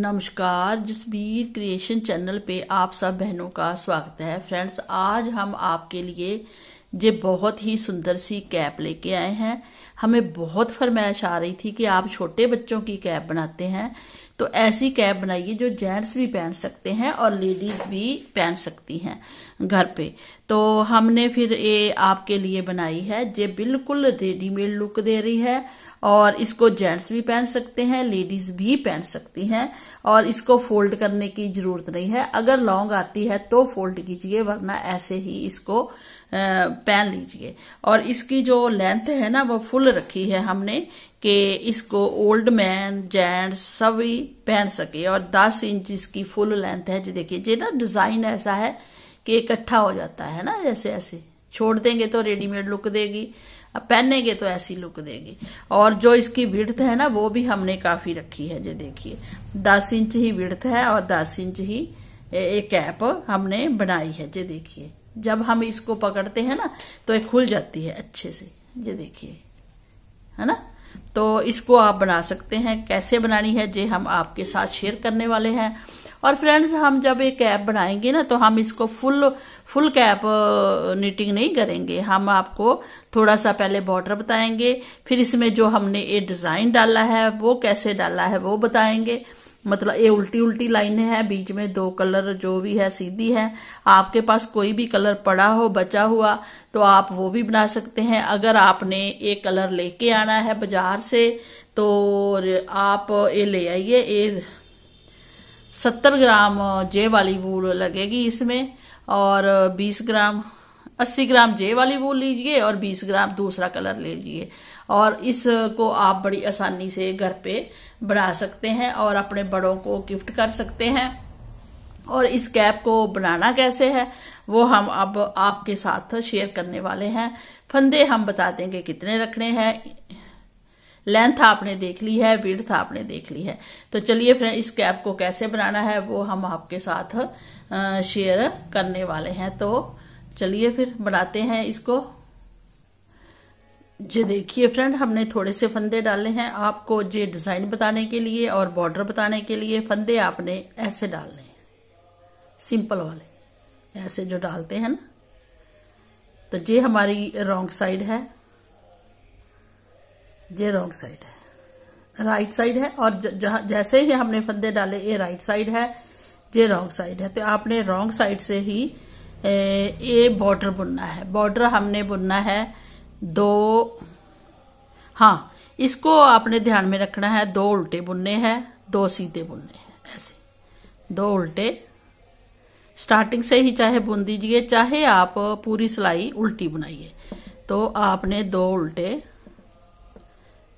नमस्कार Jasbir creation channel पे आप सब बहनों का स्वागत है फ्रेंड्स आज हम आपके लिए जे बहुत ही सुंदर सी कैप लेके आए हैं हमें बहुत फरमाइश आ रही थी कि आप छोटे बच्चों की कैप बनाते हैं तो ऐसी कैप बनाइए जो जेंट्स भी पहन सकते हैं और लेडीज भी पहन सकती हैं घर पे तो हमने फिर ये आपके लिए बनाई है जे बिल्कुल रेडीमेड लुक दे रही है और इसको जेंट्स भी पहन सकते हैं लेडीज भी पहन सकती हैं और इसको फोल्ड करने की जरूरत नहीं है अगर लॉन्ग आती है तो फोल्ड कीजिए वरना ऐसे ही इसको पहन लीजिए और इसकी जो लेंथ है ना वो फुल रखी है हमने कि इसको ओल्ड मैन जेंट्स सभी पहन सके और 10 इंच इसकी फुल लेंथ है जो देखिए ये ना डिजाइन ऐसा है कि इकट्ठा हो जाता है ना जैसे ऐसे छोड़ देंगे तो रेडीमेड लुक देगी अब पहनेंगे तो ऐसी लुक देगी और जो इसकी विड़थ है ना वो भी हमने काफी रखी है जो देखिए दस इंच ही विड़थ है और दस इंच ही एक कैप हमने बनाई है जो देखिए जब हम इसको पकड़ते हैं ना तो ये खुल जाती है अच्छे से ये देखिए है ना तो इसको आप बना सकते हैं कैसे बनानी है जे हम आपके साथ शेयर करने वाले हैं और फ्रेंड्स हम जब ये कैप बनाएंगे ना तो हम इसको फुल फुल कैप नीटिंग नहीं करेंगे हम आपको थोड़ा सा पहले बॉर्डर बताएंगे फिर इसमें जो हमने ये डिजाइन डाला है वो कैसे डाला है वो बताएंगे मतलब ये उल्टी उल्टी लाइनें है बीच में दो कलर जो भी है सीधी है आपके पास कोई भी कलर पड़ा हो बचा हुआ तो आप वो भी बना सकते हैं अगर आपने ये कलर लेके आना है बाजार से तो आप ये ले आइए ये सत्तर ग्राम जे वाली वूल लगेगी इसमें और बीस ग्राम अस्सी ग्राम जे वाली वो लीजिए और बीस ग्राम दूसरा कलर ले लीजिए और इसको आप बड़ी आसानी से घर पे बना सकते हैं और अपने बड़ों को गिफ्ट कर सकते हैं और इस कैप को बनाना कैसे है वो हम अब आपके साथ शेयर करने वाले हैं फंदे हम बता देंगे कितने रखने हैं लेंथ आपने देख ली है विड्थ आपने देख ली है तो चलिए फ्रेंड इस कैप को कैसे बनाना है वो हम आपके साथ शेयर करने वाले हैं तो चलिए फिर बनाते हैं इसको जे देखिए फ्रेंड हमने थोड़े से फंदे डाले हैं आपको जे डिजाइन बताने के लिए और बॉर्डर बताने के लिए फंदे आपने ऐसे डालने सिंपल वाले ऐसे जो डालते हैं ना तो ये हमारी रॉन्ग साइड है ये रॉन्ग साइड है राइट साइड है और जैसे ही हमने फंदे डाले ये राइट साइड है ये रॉन्ग साइड है तो आपने रॉन्ग साइड से ही ये बॉर्डर बुनना है बॉर्डर हमने बुनना है दो हाँ इसको आपने ध्यान में रखना है दो उल्टे बुनने हैं दो सीधे बुनने हैं ऐसे दो उल्टे स्टार्टिंग से ही चाहे बुन दीजिए चाहे आप पूरी सिलाई उल्टी बनाइए तो आपने दो उल्टे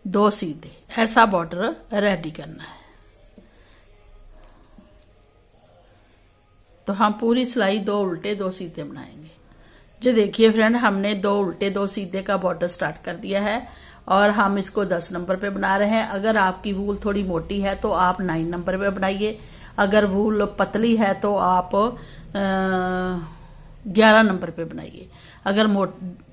दो सीधे ऐसा बॉर्डर रेडी करना है तो हम पूरी सिलाई दो उल्टे दो सीधे बनाएंगे जो देखिए फ्रेंड हमने दो उल्टे दो सीधे का बॉर्डर स्टार्ट कर दिया है और हम इसको दस नंबर पे बना रहे हैं अगर आपकी वूल थोड़ी मोटी है तो आप नाइन नंबर पे बनाइए अगर वूल पतली है तो आप ग्यारह नंबर पे बनाइए अगर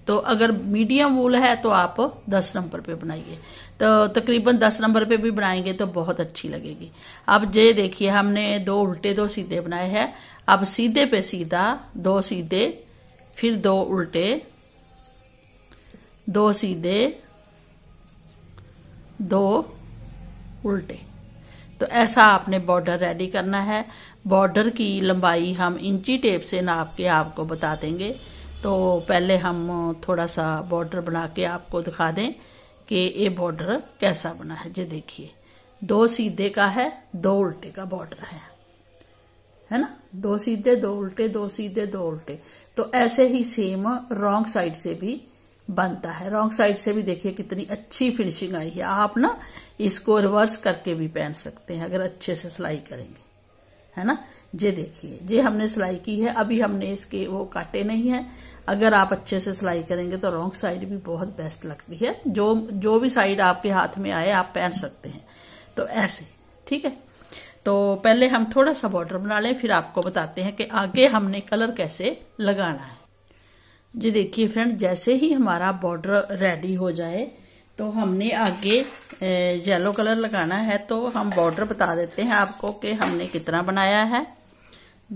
तो अगर मीडियम वूल है तो आप दस नंबर पे बनाइए तो तकरीबन दस नंबर पे भी बनाएंगे तो बहुत अच्छी लगेगी अब ये देखिए हमने दो उल्टे दो सीधे बनाए हैं अब सीधे पे सीधा दो सीधे फिर दो उल्टे दो सीधे दो उल्टे तो ऐसा आपने बॉर्डर रेडी करना है बॉर्डर की लंबाई हम इंची टेप से नाप के आपको बता देंगे तो पहले हम थोड़ा सा बॉर्डर बना के आपको दिखा दें कि ये बॉर्डर कैसा बना है जी देखिए दो सीधे का है दो उल्टे का बॉर्डर है है ना दो सीधे दो उल्टे दो सीधे दो उल्टे तो ऐसे ही सेम रॉन्ग साइड से भी बनता है रॉन्ग साइड से भी देखिए कितनी अच्छी फिनिशिंग आई है आप ना इसको रिवर्स करके भी पहन सकते हैं अगर अच्छे से सिलाई करेंगे है ना ये देखिए ये हमने सिलाई की है अभी हमने इसके वो काटे नहीं है अगर आप अच्छे से सिलाई करेंगे तो रॉन्ग साइड भी बहुत बेस्ट लगती है जो जो भी साइड आपके हाथ में आए आप पहन सकते हैं तो ऐसे ठीक है तो पहले हम थोड़ा सा बॉर्डर बना लें फिर आपको बताते हैं कि आगे हमने कलर कैसे लगाना है जी देखिए फ्रेंड जैसे ही हमारा बॉर्डर रेडी हो जाए तो हमने आगे येलो कलर लगाना है तो हम बॉर्डर बता देते हैं आपको कि हमने कितना बनाया है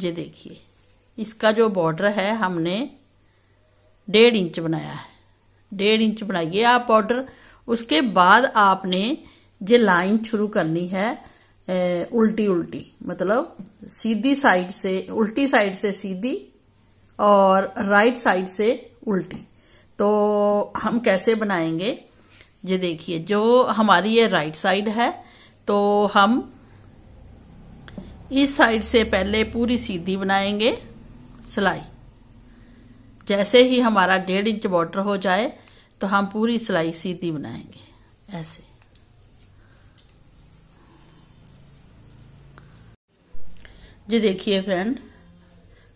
जी देखिए इसका जो बॉर्डर है हमने डेढ़ इंच बनाया है डेढ़ इंच बनाइए आप पाउडर उसके बाद आपने ये लाइन शुरू करनी है ए, उल्टी उल्टी मतलब सीधी साइड से उल्टी साइड से सीधी और राइट साइड से उल्टी तो हम कैसे बनाएंगे ये देखिए जो हमारी ये राइट साइड है तो हम इस साइड से पहले पूरी सीधी बनाएंगे सिलाई जैसे ही हमारा डेढ़ इंच बॉर्डर हो जाए तो हम पूरी सिलाई सीधी बनाएंगे ऐसे जी देखिए फ्रेंड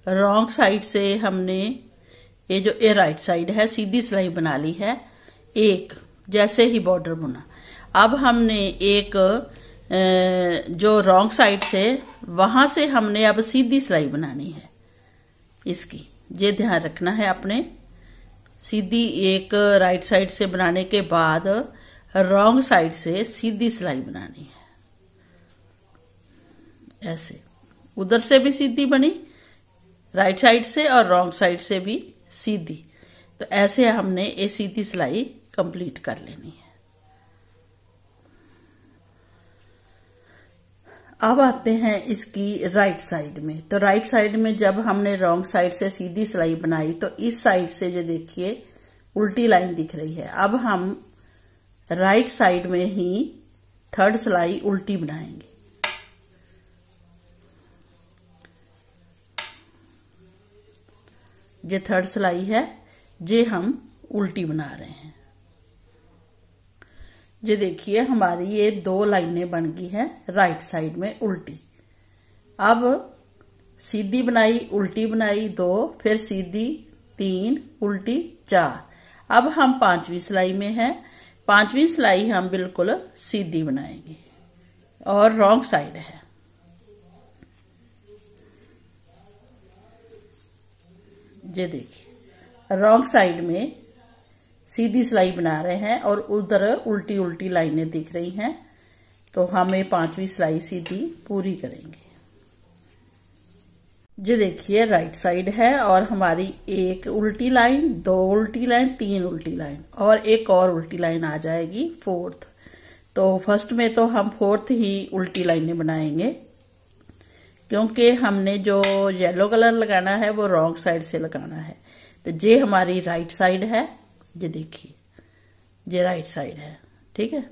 रॉन्ग साइड से हमने ये जो ए राइट साइड है सीधी सिलाई बना ली है एक जैसे ही बॉर्डर बुना अब हमने एक जो रॉन्ग साइड से वहां से हमने अब सीधी सिलाई बनानी है इसकी ये ध्यान रखना है आपने सीधी एक राइट साइड से बनाने के बाद रॉन्ग साइड से सीधी सिलाई बनानी है ऐसे उधर से भी सीधी बनी राइट साइड से और रॉन्ग साइड से भी सीधी तो ऐसे हमने ये सीधी सिलाई कंप्लीट कर लेनी है अब आते हैं इसकी राइट साइड में तो राइट साइड में जब हमने रॉन्ग साइड से सीधी सिलाई बनाई तो इस साइड से जो देखिए उल्टी लाइन दिख रही है अब हम राइट साइड में ही थर्ड सिलाई उल्टी बनाएंगे ये थर्ड सिलाई है ये हम उल्टी बना रहे हैं ये देखिए हमारी ये दो लाइनें बन गई हैं राइट साइड में उल्टी अब सीधी बनाई उल्टी बनाई दो फिर सीधी तीन उल्टी चार अब हम पांचवी सिलाई में हैं पांचवी सिलाई हम बिल्कुल सीधी बनाएंगे और रॉन्ग साइड है ये देखिए रॉन्ग साइड में सीधी सिलाई बना रहे हैं और उधर उल्टी उल्टी लाइनें दिख रही हैं तो हमें पांचवी सिलाई सीधी पूरी करेंगे जो देखिए राइट साइड है और हमारी एक उल्टी लाइन दो उल्टी लाइन तीन उल्टी लाइन और एक और उल्टी लाइन आ जाएगी फोर्थ तो फर्स्ट में तो हम फोर्थ ही उल्टी लाइनें बनाएंगे क्योंकि हमने जो येलो कलर लगाना है वो रॉन्ग साइड से लगाना है तो जे हमारी राइट साइड है ये देखिए ये राइट साइड है ठीक है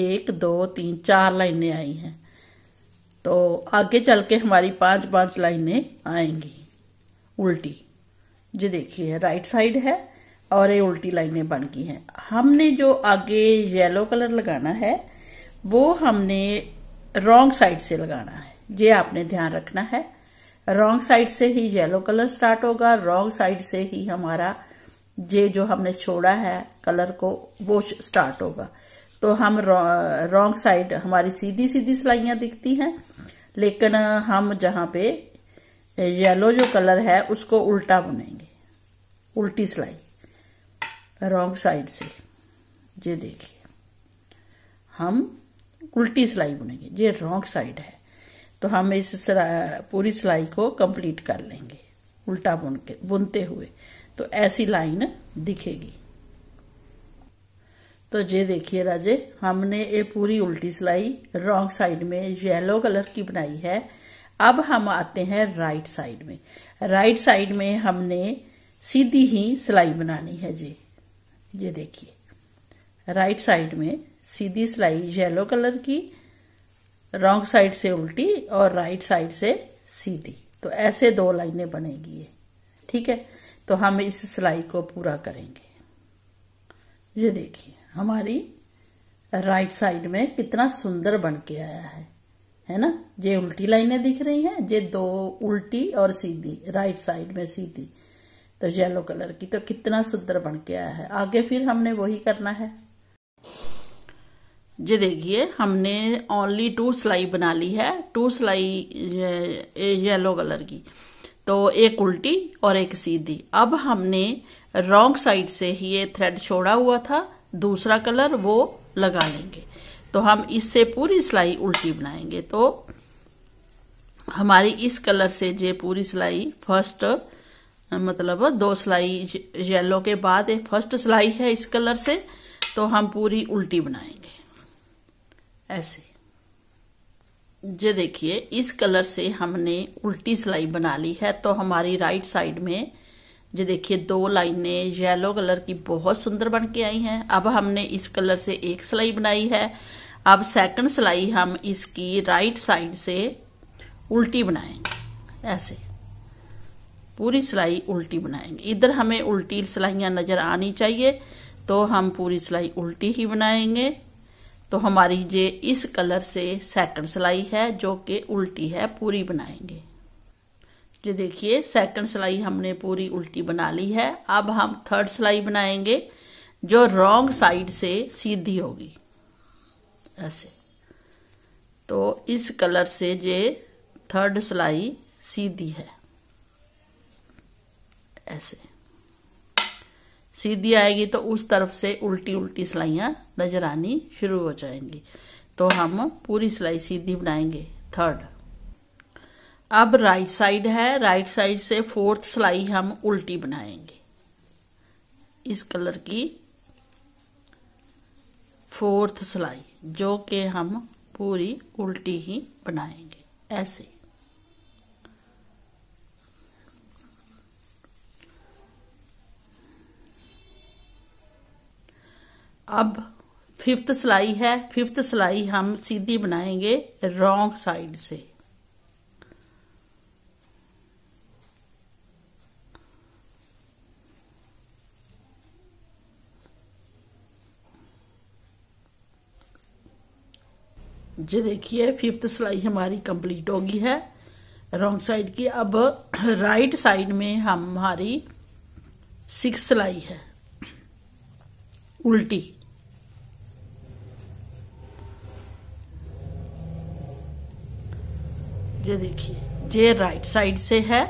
एक दो तीन चार लाइनें आई हैं तो आगे चल के हमारी पांच पांच लाइनें आएंगी उल्टी ये देखिए राइट साइड है और ये उल्टी लाइनें बन गई हैं हमने जो आगे येलो कलर लगाना है वो हमने रॉन्ग साइड से लगाना है ये आपने ध्यान रखना है रॉन्ग साइड से ही येलो कलर स्टार्ट होगा रॉन्ग साइड से ही हमारा जे जो हमने छोड़ा है कलर को वो स्टार्ट होगा तो हम रॉन्ग साइड हमारी सीधी सीधी सिलाइयां दिखती हैं लेकिन हम जहां पे येलो जो कलर है उसको उल्टा बुनेंगे उल्टी सिलाई रॉन्ग साइड से ये देखिए हम उल्टी सिलाई बुनेंगे ये रॉन्ग साइड है तो हम इस पूरी सिलाई को कंप्लीट कर लेंगे उल्टा बुन के बुनते हुए तो ऐसी लाइन दिखेगी तो ये देखिए राजे हमने ये पूरी उल्टी सिलाई रॉन्ग साइड में येलो कलर की बनाई है अब हम आते हैं राइट साइड में राइट साइड में हमने सीधी ही सिलाई बनानी है जी ये देखिए राइट साइड में सीधी सिलाई येलो कलर की रॉन्ग साइड से उल्टी और राइट साइड से सीधी तो ऐसे दो लाइनें बनेगी ये ठीक है तो हम इस सिलाई को पूरा करेंगे ये देखिए हमारी राइट साइड में कितना सुंदर बन के आया है है ना ये उल्टी लाइनें दिख रही हैं ये दो उल्टी और सीधी राइट साइड में सीधी तो येलो कलर की तो कितना सुंदर बन के आया है आगे फिर हमने वही करना है जी देखिए हमने ओनली टू सिलाई बना ली है टू सिलाई येलो कलर की तो एक उल्टी और एक सीधी अब हमने रॉन्ग साइड से ही ये थ्रेड छोड़ा हुआ था दूसरा कलर वो लगा लेंगे तो हम इससे पूरी सिलाई उल्टी बनाएंगे तो हमारी इस कलर से ये पूरी सिलाई फर्स्ट मतलब दो सिलाई येलो के बाद ये फर्स्ट सिलाई है इस कलर से तो हम पूरी उल्टी बनाएंगे ऐसे ये देखिए इस कलर से हमने उल्टी सिलाई बना ली है तो हमारी राइट साइड में ये देखिए दो लाइनें येलो कलर की बहुत सुंदर बन के आई हैं अब हमने इस कलर से एक सिलाई बनाई है अब सेकंड सिलाई हम इसकी राइट साइड से उल्टी बनाएंगे ऐसे पूरी सिलाई उल्टी बनाएंगे इधर हमें उल्टी सिलाइयाँ नज़र आनी चाहिए तो हम पूरी सिलाई उल्टी ही बनाएंगे तो हमारी ये इस कलर से सेकंड सिलाई है जो कि उल्टी है पूरी बनाएंगे ये देखिए सेकंड सिलाई हमने पूरी उल्टी बना ली है अब हम थर्ड सिलाई बनाएंगे जो रॉन्ग साइड से सीधी होगी ऐसे तो इस कलर से ये थर्ड सिलाई सीधी है ऐसे सीधी आएगी तो उस तरफ से उल्टी उल्टी सिलाइयाँ नजर आनी शुरू हो जाएंगी तो हम पूरी सिलाई सीधी बनाएंगे थर्ड अब राइट साइड है राइट साइड से फोर्थ सिलाई हम उल्टी बनाएंगे इस कलर की फोर्थ सिलाई जो कि हम पूरी उल्टी ही बनाएंगे ऐसे अब फिफ्थ सिलाई है फिफ्थ सिलाई हम सीधी बनाएंगे रॉन्ग साइड से जो देखिए फिफ्थ सिलाई हमारी कंप्लीट होगी है रॉन्ग साइड की अब राइट साइड में हमारी सिक्स सिलाई है उल्टी ये देखिए जे राइट साइड से है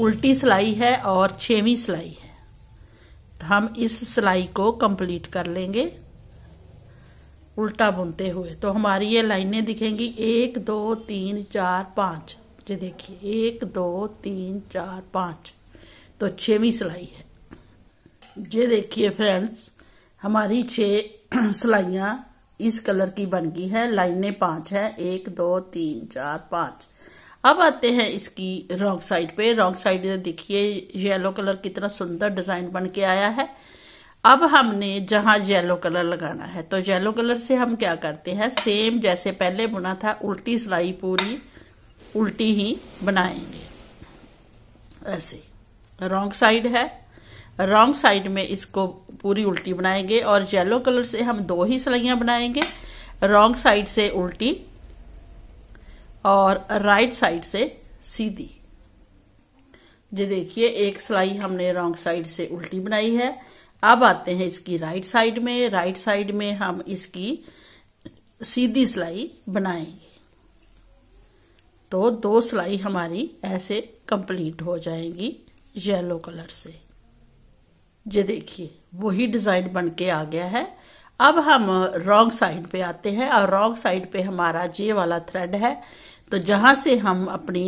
उल्टी सिलाई है और छेवीं सिलाई है तो हम इस सिलाई को कंप्लीट कर लेंगे उल्टा बुनते हुए तो हमारी ये लाइनें दिखेंगी एक दो तीन चार पाँच ये देखिए एक दो तीन चार पाँच तो छवीं सिलाई है ये देखिए फ्रेंड्स हमारी छ सिलाइयाँ इस कलर की बन गई है लाइनें पांच है एक दो तीन चार पांच अब आते हैं इसकी रॉन्ग साइड पे रॉन्ग साइड देखिए येलो कलर कितना सुंदर डिजाइन बन के आया है अब हमने जहां येलो कलर लगाना है तो येलो कलर से हम क्या करते हैं सेम जैसे पहले बुना था उल्टी सिलाई पूरी उल्टी ही बनाएंगे ऐसे रॉन्ग साइड है रॉन्ग साइड में इसको पूरी उल्टी बनाएंगे और येलो कलर से हम दो ही सिलाइयां बनाएंगे रॉन्ग साइड से उल्टी और राइट साइड से सीधी ये देखिए एक सिलाई हमने रॉन्ग साइड से उल्टी बनाई है अब आते हैं इसकी राइट साइड में राइट साइड में हम इसकी सीधी सिलाई बनाएंगे तो दो सिलाई हमारी ऐसे कंप्लीट हो जाएंगी येलो कलर से ये देखिए वही डिजाइन बन के आ गया है अब हम रॉन्ग साइड पे आते हैं और रॉन्ग साइड पे हमारा जे वाला थ्रेड है तो जहां से हम अपनी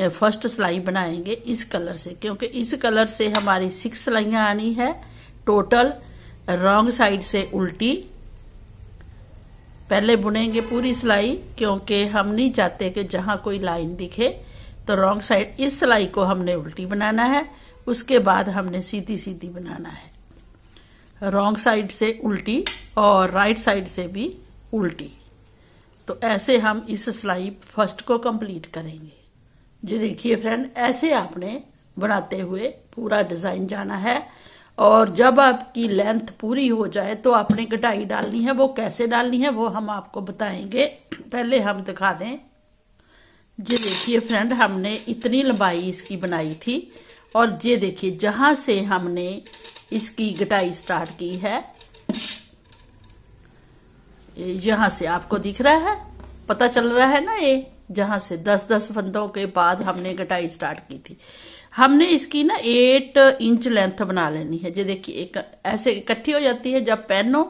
फर्स्ट सिलाई बनाएंगे इस कलर से क्योंकि इस कलर से हमारी सिक्स सिलाइयां आनी है टोटल रॉन्ग साइड से उल्टी पहले बुनेंगे पूरी सिलाई क्योंकि हम नहीं चाहते कि जहां कोई लाइन दिखे तो रॉन्ग साइड इस सिलाई को हमने उल्टी बनाना है उसके बाद हमने सीधी सीधी बनाना है रॉन्ग साइड से उल्टी और राइट साइड से भी उल्टी तो ऐसे हम इस सिलाई फर्स्ट को कंप्लीट करेंगे जी देखिए फ्रेंड ऐसे आपने बनाते हुए पूरा डिजाइन जाना है और जब आपकी लेंथ पूरी हो जाए तो आपने कटाई डालनी है वो कैसे डालनी है वो हम आपको बताएंगे पहले हम दिखा दें जी देखिए फ्रेंड हमने इतनी लंबाई इसकी बनाई थी और ये देखिए जहां से हमने इसकी गटाई स्टार्ट की है यहां से आपको दिख रहा है पता चल रहा है ना ये जहां से दस दस फंदों के बाद हमने गटाई स्टार्ट की थी हमने इसकी ना एट इंच लेंथ बना लेनी है जो देखिए एक ऐसे इकट्ठी हो जाती है जब पहनो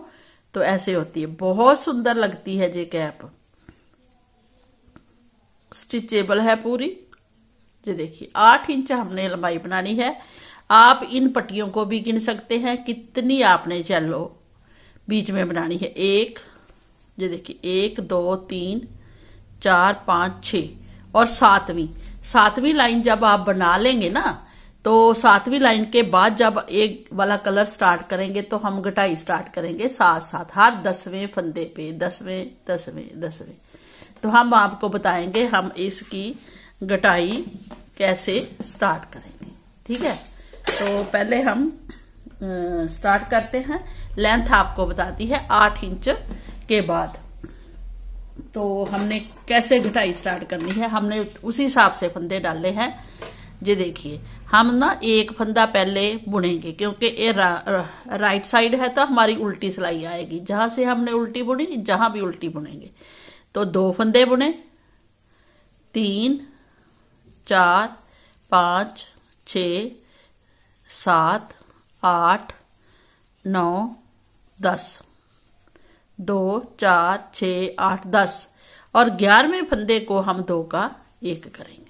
तो ऐसे होती है बहुत सुंदर लगती है जे कैप स्टिचेबल है पूरी ये देखिए आठ इंच हमने लंबाई बनानी है आप इन पट्टियों को भी गिन सकते हैं कितनी आपने चलो बीच में बनानी है एक ये देखिए एक दो तीन चार पांच छ और सातवीं सातवीं लाइन जब आप बना लेंगे ना तो सातवीं लाइन के बाद जब एक वाला कलर स्टार्ट करेंगे तो हम घटाई स्टार्ट करेंगे साथ साथ हर दसवें फंदे पे दसवें दसवें दसवें तो हम आपको बताएंगे हम इसकी घटाई कैसे स्टार्ट करेंगे ठीक है तो पहले हम स्टार्ट करते हैं लेंथ आपको बताती है आठ इंच के बाद तो हमने कैसे घटाई स्टार्ट करनी है हमने उसी हिसाब से फंदे डाले हैं ये देखिए हम ना एक फंदा पहले बुनेंगे क्योंकि ये रा, रा, राइट साइड है तो हमारी उल्टी सिलाई आएगी जहां से हमने उल्टी बुनी जहां भी उल्टी बुनेंगे तो दो फंदे बुने तीन चार पांच छ सात आठ नौ दस दो चार छ आठ दस और ग्यारहवें फंदे को हम दो का एक करेंगे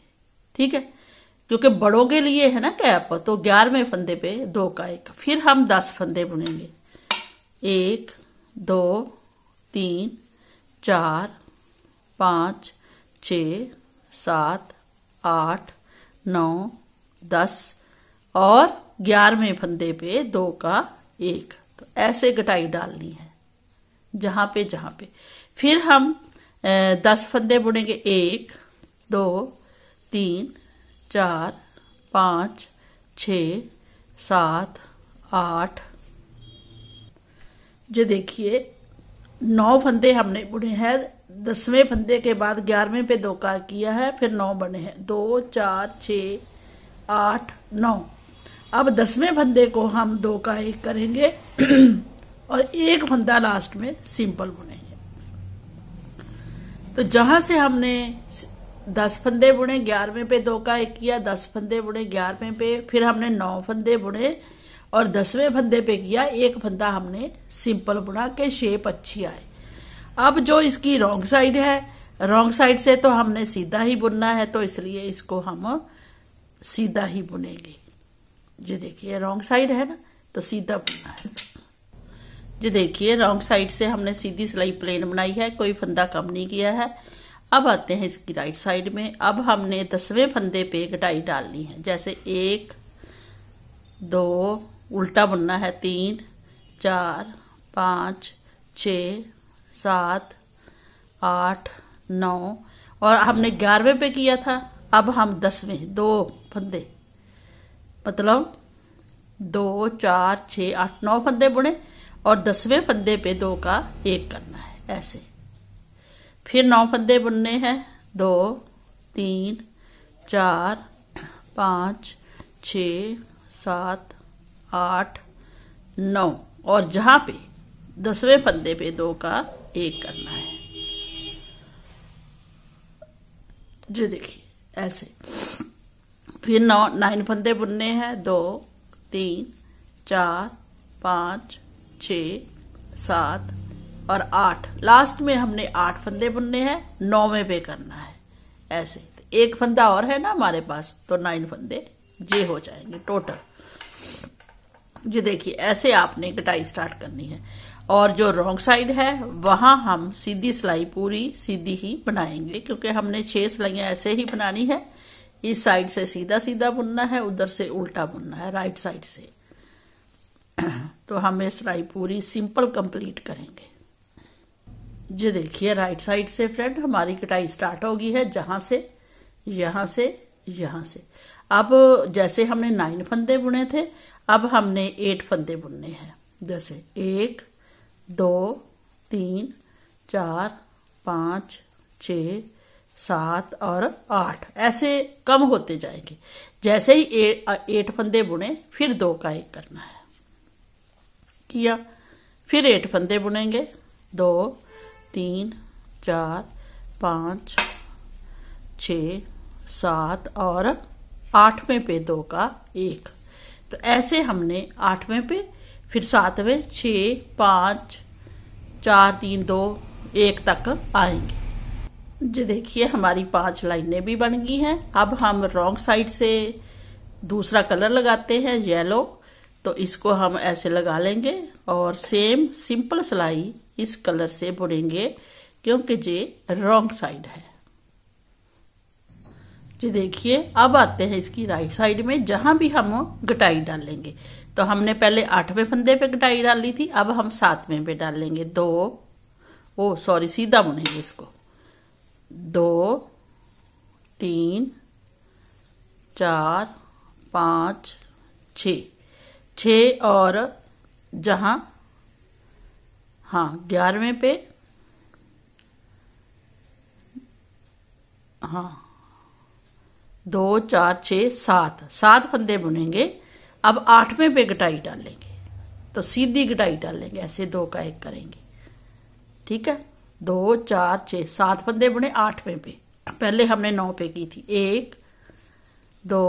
ठीक है क्योंकि बड़ों के लिए है ना कैप तो ग्यारहवें फंदे पे दो का एक फिर हम दस फंदे बुनेंगे एक दो तीन चार पाँच छ सात आठ नौ दस और ग्यारहवें फंदे पे दो का एक तो ऐसे घटाई डालनी है जहां पे जहां पे फिर हम दस फंदे बुनेंगे एक दो तीन चार पांच छ सात आठ जो देखिए नौ फंदे हमने बुने हैं दसवें फंदे के बाद ग्यारहवें पे दो का किया है फिर नौ बने हैं दो चार छ आठ नौ अब दसवें फंदे को हम दो का एक करेंगे और एक फंदा लास्ट में सिंपल बुनेंगे तो जहां से हमने दस फंदे बुने ग्यारहवें पे दो का एक किया दस फंदे बुने ग्यारहवें पे फिर हमने नौ फंदे बुने और दसवें फंदे पे किया एक फंदा हमने सिंपल बुना के शेप अच्छी आए अब जो इसकी रोंग साइड है रोंग साइड से तो हमने सीधा ही बुनना है तो इसलिए इसको हम सीधा ही बुनेंगे ये देखिए रॉन्ग साइड है ना तो सीधा बुनना है ये देखिए रॉन्ग साइड से हमने सीधी सिलाई प्लेन बनाई है कोई फंदा कम नहीं किया है अब आते हैं इसकी राइट साइड में अब हमने दसवें फंदे पे कटाई डालनी है जैसे एक दो उल्टा बुनना है तीन चार पाँच छ सात आठ नौ और हमने ग्यारहवें पे किया था अब हम दसवें दो फंदे मतलब दो चार छ आठ नौ फंदे बुने और दसवें फंदे पे दो का एक करना है ऐसे फिर नौ फंदे बुनने हैं दो तीन चार पाँच छ सात आठ नौ और जहाँ पे दसवें फंदे पे दो का एक करना है जी देखिए ऐसे फिर नौ नाइन फंदे बुनने हैं दो तीन चार पाँच छ सात और आठ लास्ट में हमने आठ फंदे बुनने हैं नौवे पे करना है ऐसे तो एक फंदा और है ना हमारे पास तो नाइन फंदे जे हो जाएंगे टोटल जो देखिए ऐसे आपने कटाई स्टार्ट करनी है और जो रॉन्ग साइड है वहां हम सीधी सिलाई पूरी सीधी ही बनाएंगे क्योंकि हमने छह सिलाइया ऐसे ही बनानी है इस साइड से सीधा सीधा बुनना है उधर से उल्टा बुनना है राइट साइड से तो हम ये सिलाई पूरी सिंपल कंप्लीट करेंगे जी देखिए राइट साइड से फ्रेंड हमारी कटाई स्टार्ट होगी है जहां से यहां से यहां से अब जैसे हमने नाइन फंदे बुने थे अब हमने एट फंदे बुनने हैं जैसे एक दो तीन चार पांच छ सात और आठ ऐसे कम होते जाएंगे जैसे ही एट फंदे बुने फिर दो का एक करना है किया फिर एट फंदे बुनेंगे दो तीन चार पाँच छ सात और आठवें पे दो का एक तो ऐसे हमने आठवें पे फिर सातवें छ पाँच चार तीन दो एक तक आएंगे जी देखिए हमारी पांच लाइनें भी बन गई हैं अब हम रॉन्ग साइड से दूसरा कलर लगाते हैं येलो तो इसको हम ऐसे लगा लेंगे और सेम सिंपल सिलाई इस कलर से बुनेंगे क्योंकि ये रॉन्ग साइड है जी देखिए अब आते हैं इसकी राइट साइड में जहां भी हम गटाई डालेंगे तो हमने पहले आठवें फंदे पे गटाई डाली थी अब हम सातवें पे डालेंगे दो ओ सॉरी सीधा बुनेंगे इसको दो तीन चार पाँच छ छ और जहाँ हाँ ग्यारहवें पे हाँ दो चार छ सात सात फंदे बुनेंगे अब आठवें पे गटाई डालेंगे तो सीधी गटाई डालेंगे ऐसे दो का एक करेंगे ठीक है दो चार छः सात फंदे बुने आठवें पे पहले हमने नौ पे की थी एक दो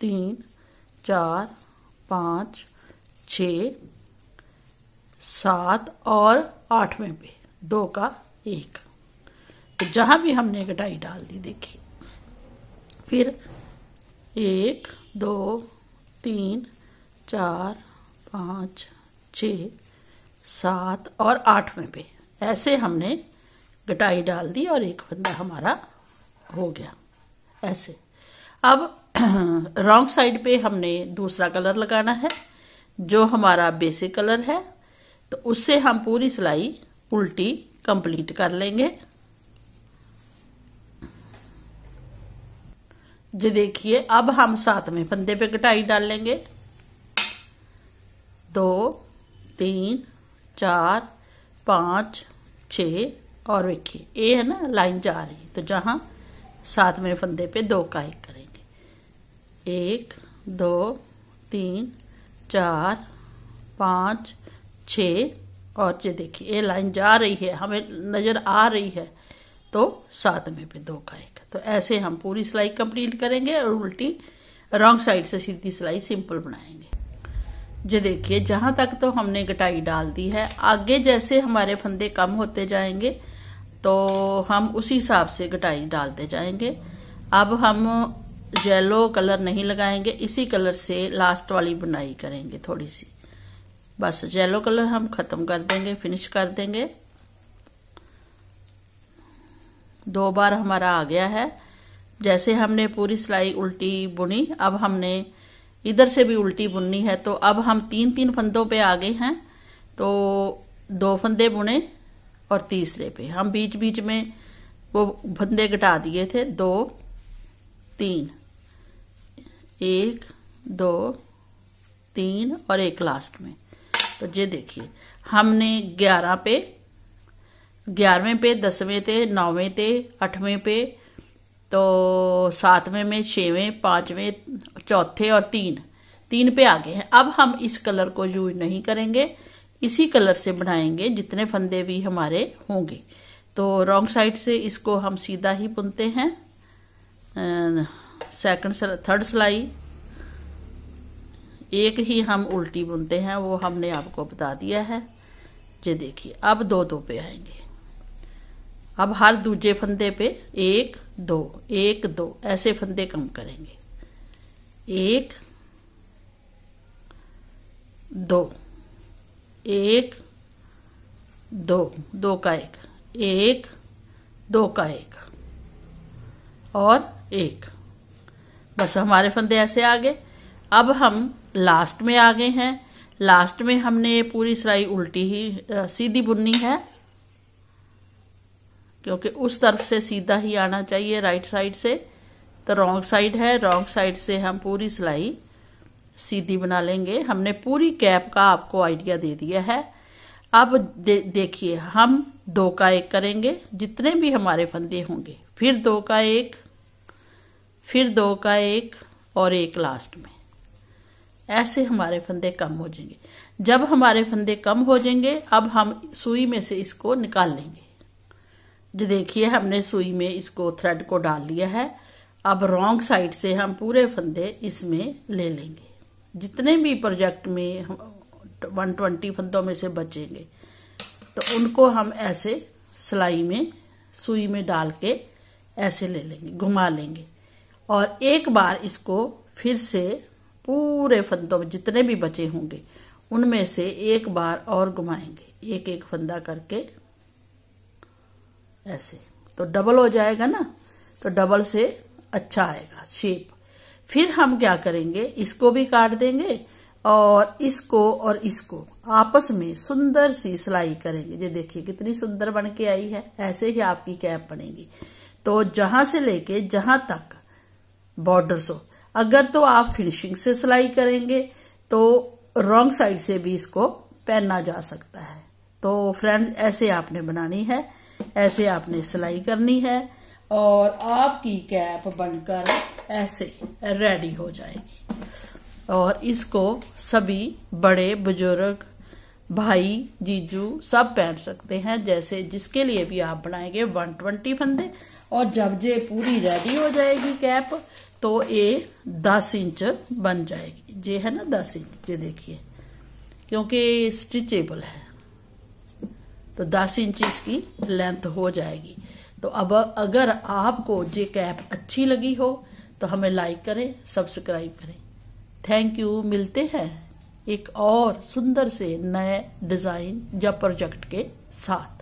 तीन चार पाँच छ सात और आठवें पे दो का एक तो जहाँ भी हमने कटाई डाल दी देखिए फिर एक दो तीन चार पाँच छ सात और आठवें पे ऐसे हमने गटाई डाल दी और एक फंदा हमारा हो गया ऐसे अब रॉन्ग साइड पे हमने दूसरा कलर लगाना है जो हमारा बेसिक कलर है तो उससे हम पूरी सिलाई उल्टी कंप्लीट कर लेंगे जी देखिए अब हम सातवें फंदे पे कटाई डाल लेंगे दो तीन चार पाँच छ और देखिए ए है ना लाइन जा रही है तो जहाँ सातवें फंदे पे दो का एक करेंगे एक दो तीन चार पाँच छ और ये देखिए ये लाइन जा रही है हमें नज़र आ रही है तो सातवें पे दो का एक तो ऐसे हम पूरी सिलाई कंप्लीट करेंगे और उल्टी रॉन्ग साइड से सीधी सिलाई सिंपल बनाएंगे जो देखिए जहां तक तो हमने गटाई डाल दी है आगे जैसे हमारे फंदे कम होते जाएंगे तो हम उसी हिसाब से गटाई डालते जाएंगे अब हम येलो कलर नहीं लगाएंगे इसी कलर से लास्ट वाली बुनाई करेंगे थोड़ी सी बस येलो कलर हम ख़त्म कर देंगे फिनिश कर देंगे दो बार हमारा आ गया है जैसे हमने पूरी सिलाई उल्टी बुनी अब हमने इधर से भी उल्टी बुननी है तो अब हम तीन तीन फंदों पे आ गए हैं तो दो फंदे बुने और तीसरे पे हम बीच बीच में वो फंदे घटा दिए थे दो तीन एक दो तीन और एक लास्ट में तो ये देखिए हमने ग्यारह पे ग्यारहवें पे दसवें पे नौवें पे आठवें पे तो सातवें में छवें पाँचवें चौथे और तीन तीन पे आ गए हैं अब हम इस कलर को यूज नहीं करेंगे इसी कलर से बनाएंगे जितने फंदे भी हमारे होंगे तो रॉन्ग साइड से इसको हम सीधा ही बुनते हैं सेकंड थर्ड सिलाई एक ही हम उल्टी बुनते हैं वो हमने आपको बता दिया है ये देखिए अब दो दो पे आएंगे अब हर दूजे फंदे पे एक दो एक दो ऐसे फंदे कम करेंगे एक दो एक दो दो का एक एक दो का एक और एक बस हमारे फंदे ऐसे आ गए अब हम लास्ट में आ गए हैं लास्ट में हमने पूरी सिलाई उल्टी ही सीधी बुननी है क्योंकि उस तरफ से सीधा ही आना चाहिए राइट साइड से तो रॉन्ग साइड है रॉन्ग साइड से हम पूरी सिलाई सीधी बना लेंगे हमने पूरी कैप का आपको आइडिया दे दिया है अब दे, देखिए हम दो का एक करेंगे जितने भी हमारे फंदे होंगे फिर दो का एक फिर दो का एक और एक लास्ट में ऐसे हमारे फंदे कम हो जाएंगे जब हमारे फंदे कम हो जाएंगे अब हम सुई में से इसको निकाल लेंगे जो देखिए हमने सुई में इसको थ्रेड को डाल लिया है अब रोंग साइड से हम पूरे फंदे इसमें ले लेंगे जितने भी प्रोजेक्ट में वन ट्वेंटी फंदों में से बचेंगे तो उनको हम ऐसे सिलाई में सुई में डाल के ऐसे ले लेंगे घुमा लेंगे और एक बार इसको फिर से पूरे फंदों में जितने भी बचे होंगे उनमें से एक बार और घुमाएंगे एक एक फंदा करके ऐसे तो डबल हो जाएगा ना तो डबल से अच्छा आएगा शेप फिर हम क्या करेंगे इसको भी काट देंगे और इसको और इसको आपस में सुंदर सी सिलाई करेंगे ये देखिए कितनी सुंदर बन के आई है ऐसे ही आपकी कैप बनेगी तो जहां से लेके जहां तक बॉर्डर हो अगर तो आप फिनिशिंग से सिलाई करेंगे तो रॉन्ग साइड से भी इसको पहना जा सकता है तो फ्रेंड्स ऐसे आपने बनानी है ऐसे आपने सिलाई करनी है और आपकी कैप बनकर ऐसे रेडी हो जाएगी और इसको सभी बड़े बुजुर्ग भाई जीजू सब पहन सकते हैं जैसे जिसके लिए भी आप बनाएंगे 120 फंदे और जब ये पूरी रेडी हो जाएगी कैप तो ये 10 इंच बन जाएगी ये है ना 10 इंच ये देखिए क्योंकि स्टिचेबल है तो 10 इंच इसकी लेंथ हो जाएगी तो अब अगर आपको ये कैप अच्छी लगी हो तो हमें लाइक करें सब्सक्राइब करें थैंक यू मिलते हैं एक और सुंदर से नए डिज़ाइन या प्रोजेक्ट के साथ